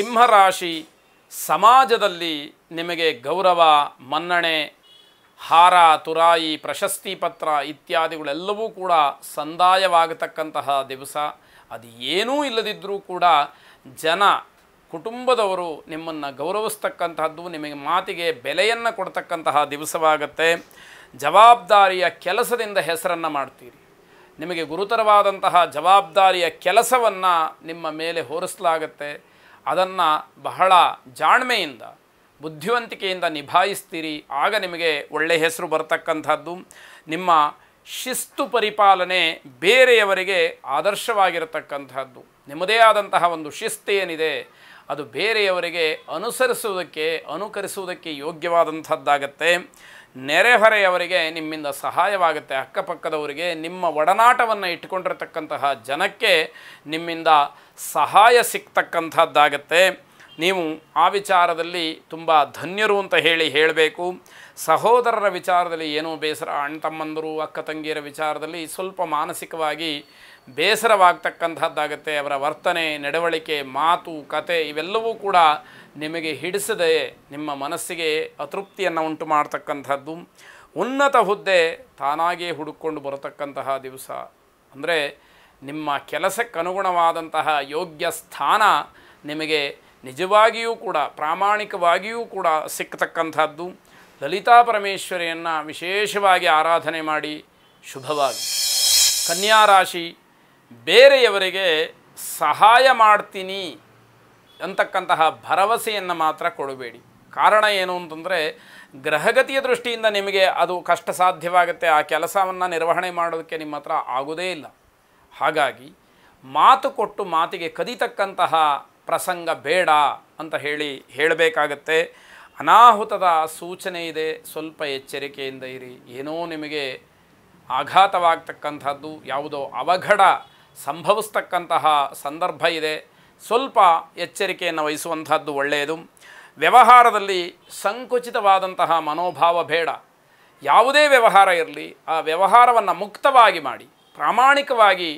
ಸಿಂಹರಾಶಿ ಸಮಾಜದಲ್ಲಿ ನಿಮಗೆ ಗೌರವ ಮನ್ನಣೆ ಹಾರ ತುರಾಯಿ ಪ್ರಶಸ್ತಿ ಪತ್ರ ಇತ್ಯಾದಿಗಳೆಲ್ಲವೂ ಕೂಡ ಸಂದಾಯವಾಗತಕ್ಕಂತಹ ದಿವಸ ಅದು ಏನೂ ಇಲ್ಲದಿದ್ದರೂ ಕೂಡ ಜನ ಕುಟುಂಬದವರು ನಿಮ್ಮನ್ನು ಗೌರವಿಸ್ತಕ್ಕಂತಹದ್ದು ನಿಮಗೆ ಮಾತಿಗೆ ಬೆಲೆಯನ್ನು ಕೊಡ್ತಕ್ಕಂತಹ ದಿವಸವಾಗತ್ತೆ ಜವಾಬ್ದಾರಿಯ ಕೆಲಸದಿಂದ ಹೆಸರನ್ನು ಮಾಡ್ತೀರಿ ನಿಮಗೆ ಗುರುತರವಾದಂತಹ ಜವಾಬ್ದಾರಿಯ ಕೆಲಸವನ್ನು ನಿಮ್ಮ ಮೇಲೆ ಹೋರಿಸಲಾಗತ್ತೆ ಅದನ್ನು ಬಹಳ ಜಾಣ್ಮೆಯಿಂದ ಬುದ್ಧಿವಂತಿಕೆಯಿಂದ ನಿಭಾಯಿಸ್ತೀರಿ ಆಗ ನಿಮಗೆ ಒಳ್ಳೆಯ ಹೆಸರು ಬರತಕ್ಕಂಥದ್ದು ನಿಮ್ಮ ಶಿಸ್ತು ಪರಿಪಾಲನೆ ಬೇರೆಯವರಿಗೆ ಆದರ್ಶವಾಗಿರತಕ್ಕಂಥದ್ದು ನಿಮ್ಮದೇ ಆದಂತಹ ಒಂದು ಶಿಸ್ತೇನಿದೆ ಅದು ಬೇರೆಯವರಿಗೆ ಅನುಸರಿಸುವುದಕ್ಕೆ ಅನುಕರಿಸುವುದಕ್ಕೆ ಯೋಗ್ಯವಾದಂಥದ್ದಾಗತ್ತೆ ನೆರೆಹೊರೆಯವರಿಗೆ ನಿಮ್ಮಿಂದ ಸಹಾಯವಾಗುತ್ತೆ ಅಕ್ಕಪಕ್ಕದವರಿಗೆ ನಿಮ್ಮ ಒಡನಾಟವನ್ನು ಇಟ್ಟುಕೊಂಡಿರತಕ್ಕಂತಹ ಜನಕ್ಕೆ ನಿಮ್ಮಿಂದ ಸಹಾಯ ಸಿಗ್ತಕ್ಕಂಥದ್ದಾಗತ್ತೆ ನೀವು ಆ ವಿಚಾರದಲ್ಲಿ ತುಂಬ ಧನ್ಯರು ಅಂತ ಹೇಳಿ ಹೇಳಬೇಕು ಸಹೋದರರ ವಿಚಾರದಲ್ಲಿ ಏನೋ ಬೇಸರ ಅಣ್ಣ ತಮ್ಮಂದರು ಅಕ್ಕ ತಂಗಿಯರ ವಿಚಾರದಲ್ಲಿ ಸ್ವಲ್ಪ ಮಾನಸಿಕವಾಗಿ ಬೇಸರವಾಗ್ತಕ್ಕಂಥದ್ದಾಗತ್ತೆ ಅವರ ವರ್ತನೆ ನಡವಳಿಕೆ ಮಾತು ಕತೆ ಇವೆಲ್ಲವೂ ಕೂಡ ನಿಮಗೆ ಹಿಡಿಸದೆ ನಿಮ್ಮ ಮನಸ್ಸಿಗೆ ಅತೃಪ್ತಿಯನ್ನು ಉಂಟು ಮಾಡ್ತಕ್ಕಂಥದ್ದು ಉನ್ನತ ಹುದ್ದೆ ತಾನಾಗಿಯೇ ಹುಡುಕೊಂಡು ಬರತಕ್ಕಂತಹ ದಿವಸ ಅಂದರೆ ನಿಮ್ಮ ಕೆಲಸಕ್ಕನುಗುಣವಾದಂತಹ ಯೋಗ್ಯ ಸ್ಥಾನ ನಿಮಗೆ ನಿಜವಾಗಿಯೂ ಕೂಡ ಪ್ರಾಮಾಣಿಕವಾಗಿಯೂ ಕೂಡ ಸಿಕ್ಕತಕ್ಕಂಥದ್ದು ಲಲಿತಾ ಪರಮೇಶ್ವರಿಯನ್ನು ವಿಶೇಷವಾಗಿ ಆರಾಧನೆ ಮಾಡಿ ಶುಭವಾಗಿ ಕನ್ಯಾ ರಾಶಿ ಬೇರೆಯವರಿಗೆ ಸಹಾಯ ಮಾಡ್ತೀನಿ ಅಂತಕ್ಕಂತಹ ಭರವಸೆಯನ್ನು ಮಾತ್ರ ಕೊಡಬೇಡಿ ಕಾರಣ ಏನು ಅಂತಂದರೆ ಗ್ರಹಗತಿಯ ದೃಷ್ಟಿಯಿಂದ ನಿಮಗೆ ಅದು ಕಷ್ಟ ಸಾಧ್ಯವಾಗುತ್ತೆ ಆ ಕೆಲಸವನ್ನು ನಿರ್ವಹಣೆ ಮಾಡೋದಕ್ಕೆ ನಿಮ್ಮ ಹತ್ರ ಆಗೋದೇ ಇಲ್ಲ ಹಾಗಾಗಿ ಮಾತು ಕೊಟ್ಟು ಮಾತಿಗೆ ಕದಿತಕ್ಕಂತಹ ಪ್ರಸಂಗ ಬೇಡ ಅಂತ ಹೇಳಿ ಹೇಳಬೇಕಾಗತ್ತೆ ಅನಾಹುತದ ಸೂಚನೆ ಇದೆ ಸ್ವಲ್ಪ ಎಚ್ಚರಿಕೆಯಿಂದ ಇರಿ ಏನೋ ನಿಮಗೆ ಆಘಾತವಾಗ್ತಕ್ಕಂಥದ್ದು ಯಾವುದೋ ಅವಘಡ ಸಂಭವಿಸ್ತಕ್ಕಂತಹ ಸಂದರ್ಭ ಇದೆ ಸ್ವಲ್ಪ ಎಚ್ಚರಿಕೆಯನ್ನು ವಹಿಸುವಂಥದ್ದು ಒಳ್ಳೆಯದು ವ್ಯವಹಾರದಲ್ಲಿ ಸಂಕುಚಿತವಾದಂತಹ ಮನೋಭಾವ ಬೇಡ ಯಾವುದೇ ವ್ಯವಹಾರ ಇರಲಿ ಆ ವ್ಯವಹಾರವನ್ನು ಮುಕ್ತವಾಗಿ ಮಾಡಿ ಪ್ರಾಮಾಣಿಕವಾಗಿ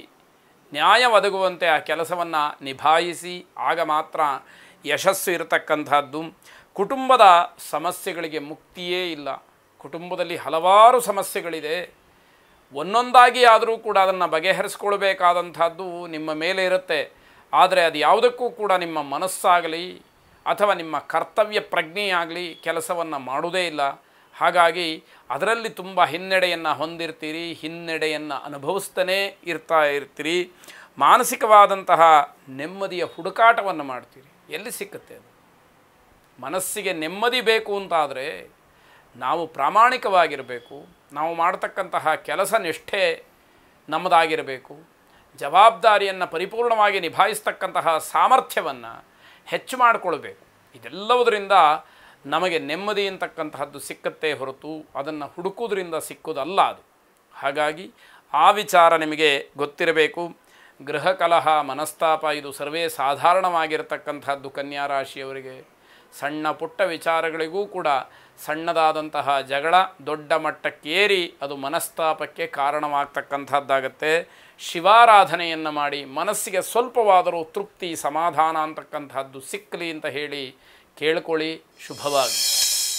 ನ್ಯಾಯ ಒದಗುವಂತೆ ಆ ಕೆಲಸವನ್ನು ನಿಭಾಯಿಸಿ ಆಗ ಮಾತ್ರ ಯಶಸ್ಸು ಇರತಕ್ಕಂಥದ್ದು ಕುಟುಂಬದ ಸಮಸ್ಯೆಗಳಿಗೆ ಮುಕ್ತಿಯೇ ಇಲ್ಲ ಕುಟುಂಬದಲ್ಲಿ ಹಲವಾರು ಸಮಸ್ಯೆಗಳಿದೆ ಒಂದೊಂದಾಗಿ ಆದರೂ ಕೂಡ ಅದನ್ನು ಬಗೆಹರಿಸ್ಕೊಳ್ಬೇಕಾದಂಥದ್ದು ನಿಮ್ಮ ಮೇಲೆ ಇರುತ್ತೆ ಆದರೆ ಅದು ಯಾವುದಕ್ಕೂ ಕೂಡ ನಿಮ್ಮ ಮನಸ್ಸಾಗಲಿ ಅಥವಾ ನಿಮ್ಮ ಕರ್ತವ್ಯ ಪ್ರಜ್ಞೆಯಾಗಲಿ ಕೆಲಸವನ್ನು ಮಾಡುವುದೇ ಇಲ್ಲ ಹಾಗಾಗಿ ಅದರಲ್ಲಿ ತುಂಬ ಹಿನ್ನಡೆಯನ್ನು ಹೊಂದಿರ್ತೀರಿ ಹಿನ್ನಡೆಯನ್ನು ಅನುಭವಿಸ್ತಾನೇ ಇರ್ತಾ ಇರ್ತೀರಿ ಮಾನಸಿಕವಾದಂತಹ ನೆಮ್ಮದಿಯ ಹುಡುಕಾಟವನ್ನು ಮಾಡ್ತೀರಿ ಎಲ್ಲಿ ಸಿಕ್ಕುತ್ತೆ ಅದು ಮನಸ್ಸಿಗೆ ನೆಮ್ಮದಿ ಬೇಕು ಅಂತಾದರೆ ನಾವು ಪ್ರಾಮಾಣಿಕವಾಗಿರಬೇಕು ನಾವು ಮಾಡ್ತಕ್ಕಂತಹ ಕೆಲಸ ನಿಷ್ಠೆ ನಮ್ಮದಾಗಿರಬೇಕು ಜವಾಬ್ದಾರಿಯನ್ನು ಪರಿಪೂರ್ಣವಾಗಿ ನಿಭಾಯಿಸ್ತಕ್ಕಂತಹ ಸಾಮರ್ಥ್ಯವನ್ನು ಹೆಚ್ಚು ಮಾಡಿಕೊಳ್ಬೇಕು ಇದೆಲ್ಲವುದರಿಂದ ನಮಗೆ ನೆಮ್ಮದಿ ಅಂತಕ್ಕಂತಹದ್ದು ಸಿಕ್ಕತ್ತೆ ಹೊರತು ಅದನ್ನು ಹುಡುಕೋದ್ರಿಂದ ಸಿಕ್ಕೋದಲ್ಲ ಅದು ಹಾಗಾಗಿ ಆ ವಿಚಾರ ನಿಮಗೆ ಗೊತ್ತಿರಬೇಕು ಗೃಹ ಕಲಹ ಮನಸ್ತಾಪ ಇದು ಸರ್ವೇ ಸಾಧಾರಣವಾಗಿರತಕ್ಕಂಥದ್ದು ಕನ್ಯಾರಾಶಿಯವರಿಗೆ ಸಣ್ಣ ಪುಟ್ಟ ವಿಚಾರಗಳಿಗೂ ಕೂಡ ಸಣ್ಣದಾದಂತಹ ಜಗಳ ದೊಡ್ಡ ಮಟ್ಟಕ್ಕೇರಿ ಅದು ಮನಸ್ತಾಪಕ್ಕೆ ಕಾರಣವಾಗ್ತಕ್ಕಂಥದ್ದಾಗತ್ತೆ ಶಿವಾರಾಧನೆಯನ್ನು ಮಾಡಿ ಮನಸ್ಸಿಗೆ ಸ್ವಲ್ಪವಾದರೂ ತೃಪ್ತಿ ಸಮಾಧಾನ ಅಂತಕ್ಕಂಥದ್ದು ಸಿಕ್ಕಲಿ ಅಂತ ಹೇಳಿ ಕೇಳ್ಕೊಳ್ಳಿ ಶುಭವಾಗಿ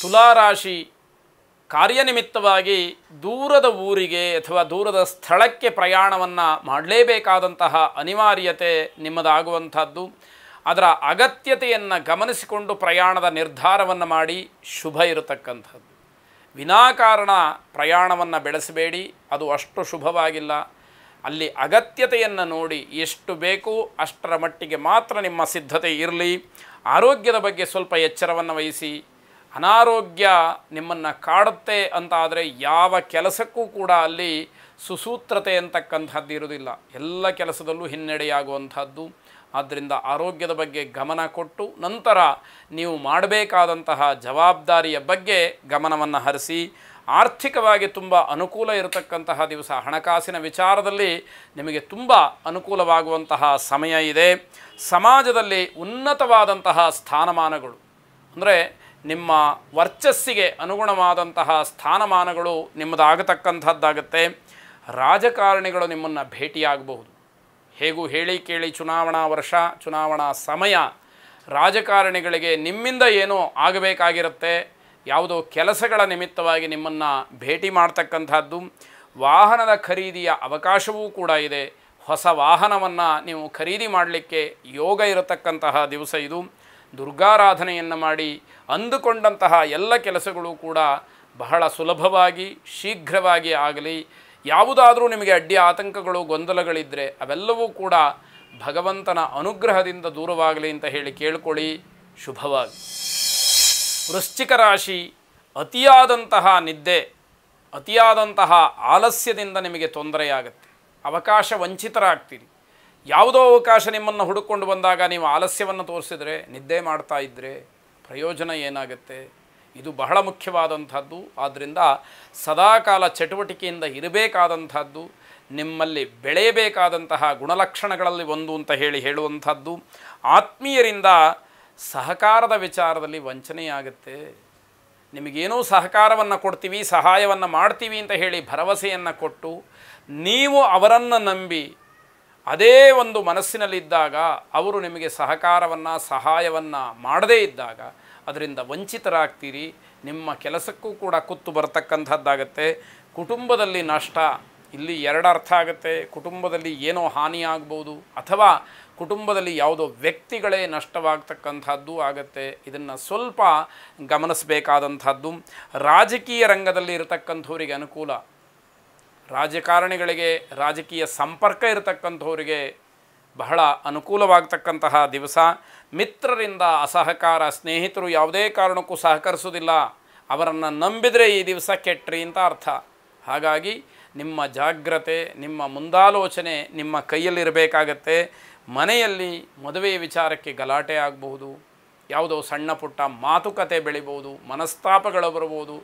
ತುಲಾರಾಶಿ ಕಾರ್ಯನಿಮಿತ್ತವಾಗಿ ದೂರದ ಊರಿಗೆ ಅಥವಾ ದೂರದ ಸ್ಥಳಕ್ಕೆ ಪ್ರಯಾಣವನ್ನು ಮಾಡಲೇಬೇಕಾದಂತಹ ಅನಿವಾರ್ಯತೆ ನಿಮ್ಮದಾಗುವಂಥದ್ದು ಅದರ ಅಗತ್ಯತೆಯನ್ನು ಗಮನಿಸಿಕೊಂಡು ಪ್ರಯಾಣದ ನಿರ್ಧಾರವನ್ನು ಮಾಡಿ ಶುಭ ಇರತಕ್ಕಂಥದ್ದು ವಿನಾಕಾರಣ ಪ್ರಯಾಣವನ್ನು ಬೆಳೆಸಬೇಡಿ ಅದು ಅಷ್ಟು ಶುಭವಾಗಿಲ್ಲ ಅಲ್ಲಿ ಅಗತ್ಯತೆಯನ್ನು ನೋಡಿ ಎಷ್ಟು ಬೇಕು ಅಷ್ಟರ ಮಟ್ಟಿಗೆ ಮಾತ್ರ ನಿಮ್ಮ ಸಿದ್ಧತೆ ಇರಲಿ ಆರೋಗ್ಯದ ಬಗ್ಗೆ ಸ್ವಲ್ಪ ಎಚ್ಚರವನ್ನು ವಹಿಸಿ ಅನಾರೋಗ್ಯ ನಿಮ್ಮನ್ನು ಕಾಡುತ್ತೆ ಅಂತಾದರೆ ಯಾವ ಕೆಲಸಕ್ಕೂ ಕೂಡ ಅಲ್ಲಿ ಸುಸೂತ್ರತೆ ಅಂತಕ್ಕಂಥದ್ದು ಇರುವುದಿಲ್ಲ ಎಲ್ಲ ಕೆಲಸದಲ್ಲೂ ಹಿನ್ನಡೆಯಾಗುವಂಥದ್ದು ಆದ್ದರಿಂದ ಆರೋಗ್ಯದ ಬಗ್ಗೆ ಗಮನ ಕೊಟ್ಟು ನಂತರ ನೀವು ಮಾಡಬೇಕಾದಂತಹ ಜವಾಬ್ದಾರಿಯ ಬಗ್ಗೆ ಗಮನವನ್ನು ಹರಿಸಿ ಆರ್ಥಿಕವಾಗಿ ತುಂಬ ಅನುಕೂಲ ಇರತಕ್ಕಂತಹ ದಿವಸ ಹಣಕಾಸಿನ ವಿಚಾರದಲ್ಲಿ ನಿಮಗೆ ತುಂಬ ಅನುಕೂಲವಾಗುವಂತಹ ಸಮಯ ಇದೆ ಸಮಾಜದಲ್ಲಿ ಉನ್ನತವಾದಂತಹ ಸ್ಥಾನಮಾನಗಳು ಅಂದರೆ ನಿಮ್ಮ ವರ್ಚಸ್ಸಿಗೆ ಅನುಗುಣವಾದಂತಹ ಸ್ಥಾನಮಾನಗಳು ನಿಮ್ಮದಾಗತಕ್ಕಂಥದ್ದಾಗತ್ತೆ ರಾಜಕಾರಣಿಗಳು ನಿಮ್ಮನ್ನು ಭೇಟಿಯಾಗಬಹುದು ಹೇಗೂ ಹೇಳಿ ಕೇಳಿ ಚುನಾವಣಾ ವರ್ಷ ಚುನಾವಣಾ ಸಮಯ ರಾಜಕಾರಣಿಗಳಿಗೆ ನಿಮ್ಮಿಂದ ಏನೋ ಆಗಬೇಕಾಗಿರುತ್ತೆ ಯಾವುದೋ ಕೆಲಸಗಳ ನಿಮಿತ್ತವಾಗಿ ನಿಮ್ಮನ್ನು ಭೇಟಿ ಮಾಡ್ತಕ್ಕಂಥದ್ದು ವಾಹನದ ಖರೀದಿಯ ಅವಕಾಶವೂ ಕೂಡ ಇದೆ ಹೊಸ ವಾಹನವನ್ನು ನೀವು ಖರೀದಿ ಮಾಡಲಿಕ್ಕೆ ಯೋಗ ಇರತಕ್ಕಂತಹ ದಿವಸ ಇದು ದುರ್ಗಾರಾಧನೆಯನ್ನು ಮಾಡಿ ಅಂದುಕೊಂಡಂತಹ ಎಲ್ಲ ಕೆಲಸಗಳು ಕೂಡ ಬಹಳ ಸುಲಭವಾಗಿ ಶೀಘ್ರವಾಗಿ ಆಗಲಿ ಯಾವುದಾದರೂ ನಿಮಗೆ ಅಡ್ಡಿ ಆತಂಕಗಳು ಗೊಂದಲಗಳಿದ್ದರೆ ಅವೆಲ್ಲವೂ ಕೂಡ ಭಗವಂತನ ಅನುಗ್ರಹದಿಂದ ದೂರವಾಗಲಿ ಅಂತ ಹೇಳಿ ಕೇಳ್ಕೊಳ್ಳಿ ಶುಭವಾಗಿ ವೃಶ್ಚಿಕ ರಾಶಿ ಅತಿಯಾದಂತಹ ನಿದ್ದೆ ಅತಿಯಾದಂತಹ ಆಲಸ್ಯದಿಂದ ನಿಮಗೆ ತೊಂದರೆಯಾಗುತ್ತೆ ಅವಕಾಶ ವಂಚಿತರಾಗ್ತೀರಿ ಯಾವುದೋ ಅವಕಾಶ ನಿಮ್ಮನ್ನು ಹುಡುಕೊಂಡು ಬಂದಾಗ ನೀವು ಆಲಸ್ಯವನ್ನು ತೋರಿಸಿದರೆ ನಿದ್ದೆ ಮಾಡ್ತಾ ಇದ್ದರೆ ಪ್ರಯೋಜನ ಏನಾಗುತ್ತೆ ಇದು ಬಹಳ ಮುಖ್ಯವಾದಂಥದ್ದು ಆದ್ದರಿಂದ ಸದಾಕಾಲ ಚಟುವಟಿಕೆಯಿಂದ ಇರಬೇಕಾದಂಥದ್ದು ನಿಮ್ಮಲ್ಲಿ ಬೆಳೆಯಬೇಕಾದಂತಹ ಗುಣಲಕ್ಷಣಗಳಲ್ಲಿ ಒಂದು ಅಂತ ಹೇಳಿ ಹೇಳುವಂಥದ್ದು ಆತ್ಮೀಯರಿಂದ ಸಹಕಾರದ ವಿಚಾರದಲ್ಲಿ ವಂಚನೆಯಾಗುತ್ತೆ ನಿಮಗೇನೋ ಸಹಕಾರವನ್ನು ಕೊಡ್ತೀವಿ ಸಹಾಯವನ್ನು ಮಾಡ್ತೀವಿ ಅಂತ ಹೇಳಿ ಭರವಸೆಯನ್ನು ಕೊಟ್ಟು ನೀವು ಅವರನ್ನು ನಂಬಿ ಅದೇ ಒಂದು ಮನಸ್ಸಿನಲ್ಲಿದ್ದಾಗ ಅವರು ನಿಮಗೆ ಸಹಕಾರವನ್ನು ಸಹಾಯವನ್ನು ಮಾಡದೇ ಇದ್ದಾಗ ಅದರಿಂದ ವಂಚಿತರಾಗ್ತೀರಿ ನಿಮ್ಮ ಕೆಲಸಕ್ಕೂ ಕೂಡ ಕುತ್ತು ಬರತಕ್ಕಂಥದ್ದಾಗತ್ತೆ ಕುಟುಂಬದಲ್ಲಿ ನಷ್ಟ ಇಲ್ಲಿ ಎರಡು ಅರ್ಥ ಆಗುತ್ತೆ ಕುಟುಂಬದಲ್ಲಿ ಏನೋ ಹಾನಿಯಾಗ್ಬೋದು ಅಥವಾ ಕುಟುಂಬದಲ್ಲಿ ಯಾವುದೋ ವ್ಯಕ್ತಿಗಳೇ ನಷ್ಟವಾಗ್ತಕ್ಕಂಥದ್ದು ಆಗತ್ತೆ ಇದನ್ನು ಸ್ವಲ್ಪ ಗಮನಿಸಬೇಕಾದಂಥದ್ದು ರಾಜಕೀಯ ರಂಗದಲ್ಲಿ ಇರತಕ್ಕಂಥವರಿಗೆ ಅನುಕೂಲ ರಾಜಕಾರಣಿಗಳಿಗೆ ರಾಜಕೀಯ ಸಂಪರ್ಕ ಇರತಕ್ಕಂಥವರಿಗೆ ಬಹಳ ಅನುಕೂಲವಾಗ್ತಕ್ಕಂತಹ ದಿವಸ ಮಿತ್ರರಿಂದ ಅಸಹಕಾರ ಸ್ನೇಹಿತರು ಯಾವುದೇ ಕಾರಣಕ್ಕೂ ಸಹಕರಿಸೋದಿಲ್ಲ ಅವರನ್ನು ನಂಬಿದರೆ ಈ ದಿವಸ ಕೆಟ್ಟ್ರಿ ಅಂತ ಅರ್ಥ ಹಾಗಾಗಿ ನಿಮ್ಮ ಜಾಗ್ರತೆ ನಿಮ್ಮ ಮುಂದಾಲೋಚನೆ ನಿಮ್ಮ ಕೈಯಲ್ಲಿರಬೇಕಾಗತ್ತೆ ಮನೆಯಲ್ಲಿ ಮದುವೆಯ ವಿಚಾರಕ್ಕೆ ಗಲಾಟೆ ಆಗಬಹುದು ಯಾವುದೋ ಸಣ್ಣ ಪುಟ್ಟ ಮಾತುಕತೆ ಬೆಳಿಬೋದು ಮನಸ್ತಾಪಗಳು ಬರ್ಬೋದು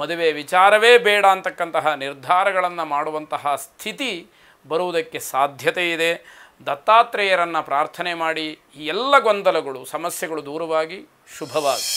ಮದುವೆ ವಿಚಾರವೇ ಬೇಡ ಅಂತಕ್ಕಂತಹ ನಿರ್ಧಾರಗಳನ್ನು ಮಾಡುವಂತಹ ಸ್ಥಿತಿ ಬರುವುದಕ್ಕೆ ಸಾಧ್ಯತೆ ಇದೆ ದತ್ತಾತ್ರೇಯರನ್ನು ಪ್ರಾರ್ಥನೆ ಮಾಡಿ ಈ ಎಲ್ಲ ಗೊಂದಲಗಳು ಸಮಸ್ಯೆಗಳು ದೂರವಾಗಿ ಶುಭವಾಗಿ